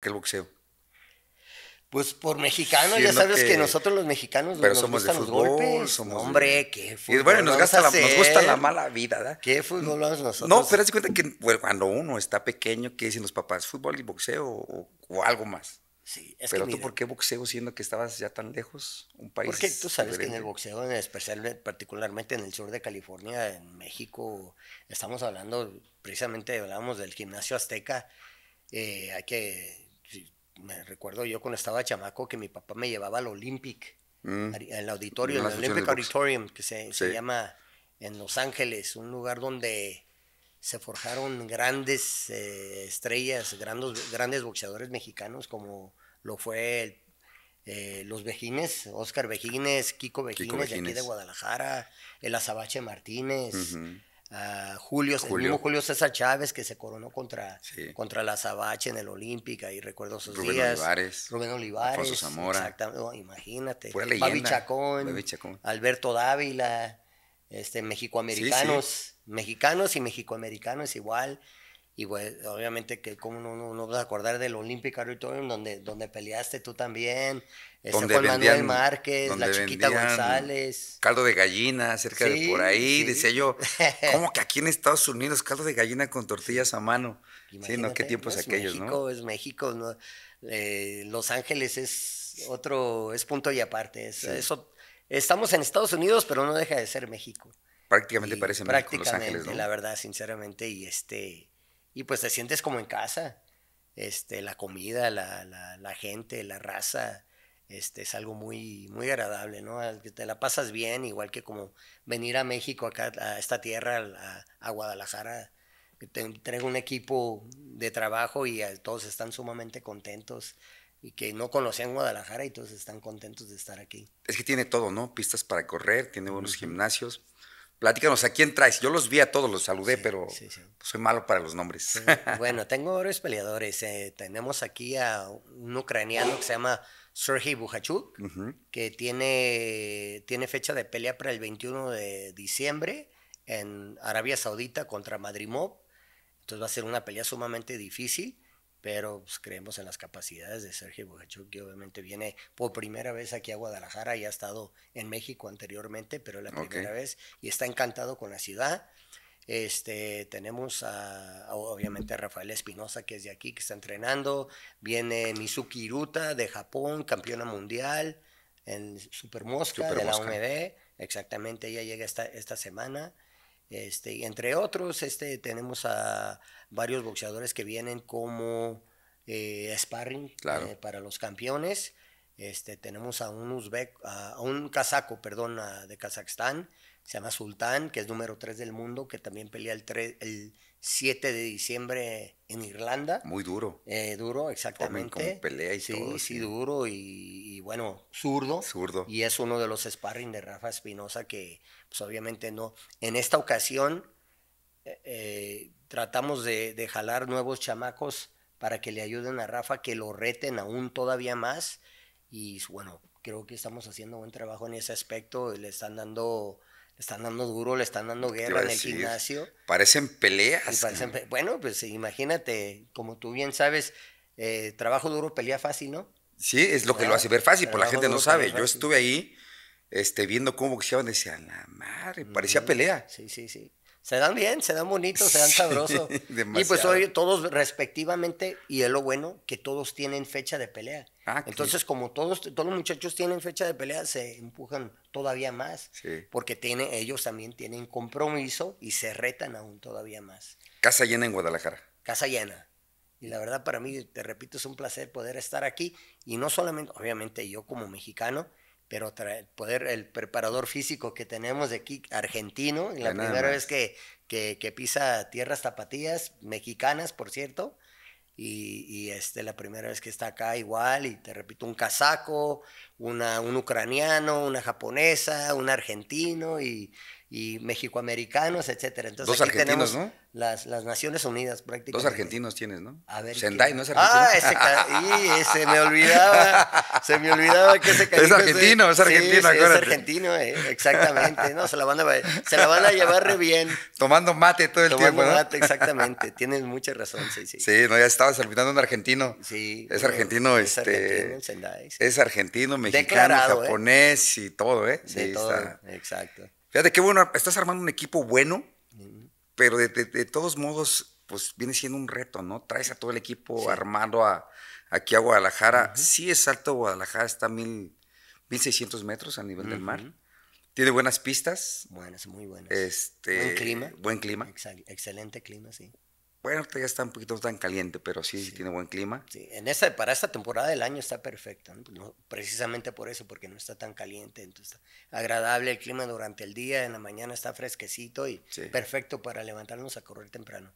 que el boxeo? Pues por mexicano, ya sabes que, nosotros los mexicanos pero nos somos gustan de fútbol, los golpes. Somos Hombre, qué fútbol. Y bueno, nos, gusta la mala vida, ¿verdad? ¿Qué fútbol vamos nosotros? No, pero haz cuenta que cuando uno está pequeño, ¿qué dicen los papás? ¿Fútbol y boxeo o, algo más? Sí, es Pero tú, ¿por qué boxeo siendo que estabas ya tan lejos? Un país. Porque tú sabes que en el boxeo, en especial, eh, particularmente en el sur de California, en México, estamos hablando, precisamente hablábamos del gimnasio azteca, eh, hay que me recuerdo yo cuando estaba chamaco que mi papá me llevaba al Olympic, mm. en al auditorio, Olympic Auditorium, que se, llama en Los Ángeles, un lugar donde se forjaron grandes eh, estrellas, grandes, grandes boxeadores mexicanos, como lo fue eh, los Vejines, Oscar Vejines, Kiko Vejines, de aquí de Guadalajara, el Azabache Martínez a Julio, Julio, el mismo Julio César Chávez que se coronó contra, contra la Zabache en el Olímpica y recuerdo sus Rubén Olivares, Rubén Olivares. Exacto. Zamora. Exactamente, imagínate. Fue leyenda, Chacón, Chacón, Alberto Dávila, este, mexicoamericanos, mexicanos y mexicoamericanos igual. Y obviamente, que como no nos va a acordar del Olympic Auditorium, donde, donde peleaste tú también, Manuel Márquez, la chiquita González. Caldo de gallina, cerca de por ahí. Decía yo, ¿cómo que aquí en Estados Unidos caldo de gallina con tortillas a mano? Imagínate, sí, qué tiempos es México, Es México, ¿no? Eh, Los Ángeles es otro, es punto y aparte. eso, estamos en Estados Unidos, pero no deja de ser México. Prácticamente parece México, Los Ángeles, la verdad, sinceramente, y este y pues te sientes como en casa. Este, la comida, la, gente, la raza, este, es algo muy, muy agradable, ¿no? Te la pasas bien, igual que como venir a México, acá, a esta tierra, a, a Guadalajara. Te, traigo un equipo de trabajo y todos están sumamente contentos y que no conocían Guadalajara y todos están contentos de estar aquí. Es que tiene todo, ¿no? Pistas para correr, tiene buenos gimnasios, Platícanos, ¿a quién traes? Yo los vi a todos, los saludé, pero pues, soy malo para los nombres. bueno, tengo varios peleadores. Eh, tenemos aquí a un ucraniano que se llama Sergei Buhachuk, que tiene, tiene fecha de pelea para el 21 de diciembre en Arabia Saudita contra Madrimov. Entonces va a ser una pelea sumamente difícil pero pues, creemos en las capacidades de Sergio Bogachuk, que obviamente viene por primera vez aquí a Guadalajara, ya ha estado en México anteriormente, pero es la primera vez y está encantado con la ciudad. Este, tenemos a, obviamente Rafael Espinosa, que es de aquí, que está entrenando. Viene Mizuki Iruta de Japón, campeona mundial en Super Mosca de la UMB, Exactamente, ella llega esta, esta semana. Este, entre otros, este, tenemos a varios boxeadores que vienen como eh, sparring eh, para los campeones. Este, tenemos a un uzbek, a, un kazaco, perdón, de Kazajstán, se llama Sultán, que es número 3 del mundo, que también pelea el, el 7 de diciembre en Irlanda. Muy duro. Eh, duro, exactamente. Como, pelea y sí, todo, Sí, sí, duro y, bueno, zurdo. Zurdo. Y es uno de los sparring de Rafa Espinosa que, pues obviamente no. En esta ocasión eh, eh, tratamos de, de jalar nuevos chamacos para que le ayuden a Rafa, que lo reten aún todavía más. Y bueno, creo que estamos haciendo buen trabajo en ese aspecto. Le están dando están dando duro, le están dando guerra en el gimnasio. Parecen peleas. bueno, pues imagínate, como tú bien sabes, eh, trabajo duro, pelea fácil, ¿no? Sí, es lo que lo hace ver fácil, por la gente no sabe. Yo estuve ahí este, viendo cómo boxeaban, decía, la madre, parecía pelea. Sí, sí, sí. Se dan bien, se dan bonito, se dan sabroso. y pues hoy todos respectivamente, y es lo bueno, que todos tienen fecha de pelea. Ah, Entonces, como todos, todos los muchachos tienen fecha de pelea, se empujan todavía más, porque ellos también tienen compromiso y se retan aún todavía más. Casa llena en Guadalajara. Casa llena. Y la verdad para mí, te repito, es un placer poder estar aquí y no solamente, obviamente yo como mexicano, pero el poder, el preparador físico que tenemos de aquí, argentino, la primera vez que, que, pisa tierras zapatillas, mexicanas, por cierto, y, este, la primera vez que está acá igual, y te repito, un casaco, una, un ucraniano, una japonesa, un argentino y, y mexicoamericanos, etcétera. Entonces, Dos argentinos, tenemos, ¿no? las, las, Naciones Unidas prácticamente. Dos argentinos tienes, ¿no? A ver. Sendai, ¿no es argentino? Ah, ese, y, se me olvidaba, se me olvidaba que ese Es argentino, es argentino, sí, es, argentino, eh, exactamente. No, se la, van a, se la van a llevar re bien. Tomando mate todo el tiempo, Tomando mate, exactamente. Tienes mucha razón, sí, sí. Sí, no, ya estabas olvidando un argentino. Sí. Es argentino, es este... Argentino, Es argentino, mexicano, ¿eh? japonés y todo, ¿eh? Sí, todo, está. exacto. Fíjate qué bueno, estás armando un equipo bueno pero de, todos modos, pues viene siendo un reto, ¿no? Traes a todo el equipo armado a, aquí a Guadalajara. Sí es alto Guadalajara, está a mil, 1600 metros a nivel del mar. Tiene buenas pistas. Buenas, muy buenas. Este, buen clima. excelente clima, sí. Bueno, ya está un poquito tan caliente, pero sí, tiene buen clima. Sí, en esa para esta temporada del año está perfecto, ¿no? precisamente por eso, porque no está tan caliente, entonces está agradable el clima durante el día, en la mañana está fresquecito y perfecto para levantarnos a correr temprano.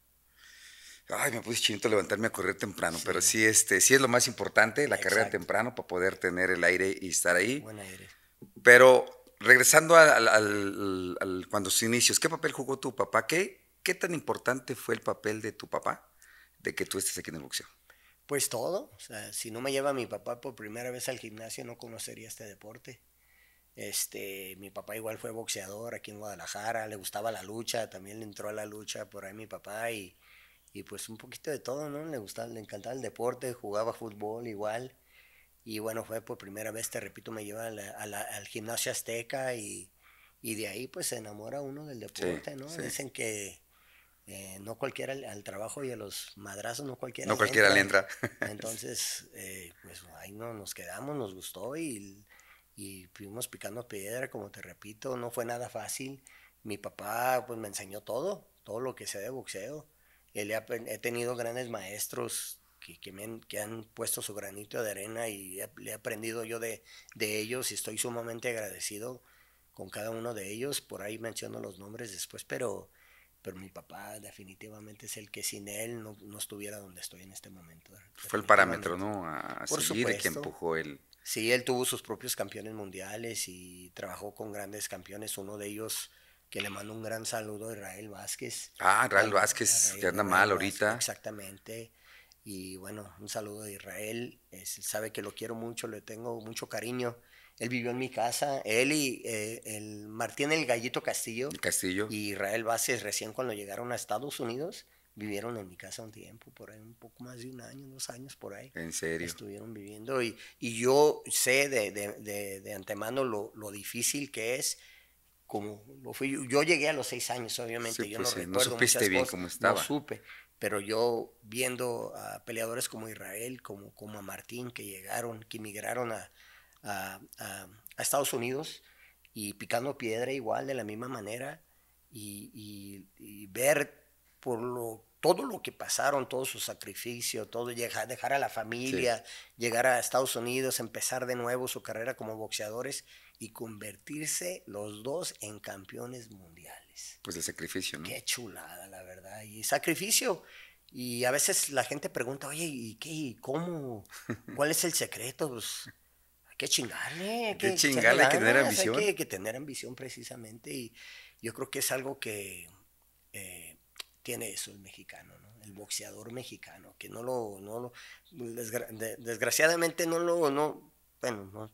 Ay, me puse chinito levantarme a correr temprano, pero sí, este, sí es lo más importante, la carrera temprano, para poder tener el aire y estar ahí. Buen aire. Pero regresando al, cuando se inicios, ¿qué papel jugó tu papá? ¿Qué ¿Qué tan importante fue el papel de tu papá de que tú estés aquí en el boxeo? Pues todo. O sea, si no me lleva mi papá por primera vez al gimnasio, no conocería este deporte. Este, mi papá igual fue boxeador aquí en Guadalajara, le gustaba la lucha, también le entró a la lucha por ahí mi papá y, pues un poquito de todo, ¿no? Le gustaba, le encantaba el deporte, jugaba fútbol igual. Y bueno, fue por primera vez, te repito, me lleva al gimnasio azteca y, de ahí pues se enamora uno del deporte, ¿no? Dicen que eh, no cualquiera al trabajo y a los madrazos, no cualquiera. No cualquiera le entra. Entonces, eh, pues ahí no, nos quedamos, nos gustó y, y fuimos picando piedra, como te repito, no fue nada fácil. Mi papá pues me enseñó todo, todo lo que sé de boxeo. he tenido grandes maestros que, que, me han, puesto su granito de arena y le he aprendido yo de, de ellos y estoy sumamente agradecido con cada uno de ellos. Por ahí menciono los nombres después, pero pero mi papá definitivamente es el que sin él no, estuviera donde estoy en este momento. Fue el parámetro, ¿no? A seguir que empujó él. Sí, él tuvo sus propios campeones mundiales y trabajó con grandes campeones, uno de ellos que le mando un gran saludo a Israel Vázquez. Ah, Israel Vázquez, te que anda mal ahorita. exactamente. Y bueno, un saludo de Israel. sabe que lo quiero mucho, le tengo mucho cariño. Él vivió en mi casa, él y eh, el Martín el Gallito Castillo. Castillo. Y Israel Bases recién cuando llegaron a Estados Unidos, vivieron en mi casa un tiempo, por ahí un poco más de un año, dos años por ahí. En serio. Estuvieron viviendo y, y yo sé de, de, de, de antemano lo, lo, difícil que es. Como lo fui, yo llegué a los seis años, obviamente. yo pues no supiste bien cómo estaba. No supe pero yo viendo a peleadores como Israel, como, como a Martín, que llegaron, que emigraron a, a, Estados Unidos y picando piedra igual, de la misma manera, y, ver por lo todo lo que pasaron, todo su sacrificio, todo dejar a la familia, llegar a Estados Unidos, empezar de nuevo su carrera como boxeadores y convertirse los dos en campeones mundiales. Pues el sacrificio, ¿no? Qué chulada, la verdad. Y sacrificio. Y a veces la gente pregunta, oye, ¿y qué? ¿Y cómo? ¿Cuál es el secreto? Pues hay que chingarle. Hay que, chingarle, que tener ambición. Hay que, tener ambición precisamente. Y yo creo que es algo que eh, tiene eso el mexicano, ¿no? El boxeador mexicano, que no lo, desgraciadamente no lo, no, bueno, no,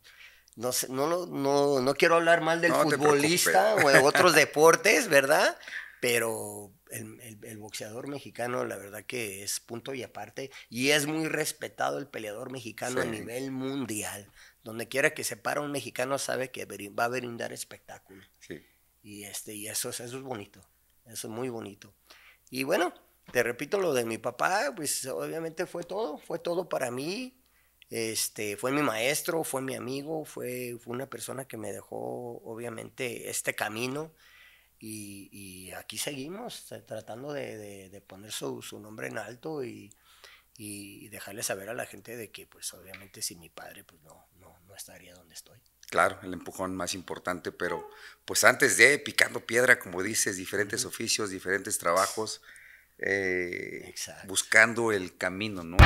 no, no, quiero hablar mal del futbolista o de otros deportes, ¿verdad? Pero el, boxeador mexicano, la verdad que es punto y aparte, y es muy respetado el peleador mexicano a nivel mundial. Donde quiera que se para un mexicano sabe que va a brindar espectáculo. Sí. Y, este, y eso, eso es bonito, eso es muy bonito. Y bueno, te repito, lo de mi papá, pues obviamente fue todo, fue todo para mí este, fue mi maestro, fue mi amigo, fue, una persona que me dejó, obviamente, este camino. Y, aquí seguimos tratando de, poner su, nombre en alto y, dejarle saber a la gente de que, pues, obviamente, sin mi padre, pues no, no, estaría donde estoy. Claro, el empujón más importante, pero pues antes de picando piedra, como dices, diferentes oficios, diferentes trabajos, eh, buscando el camino, ¿no?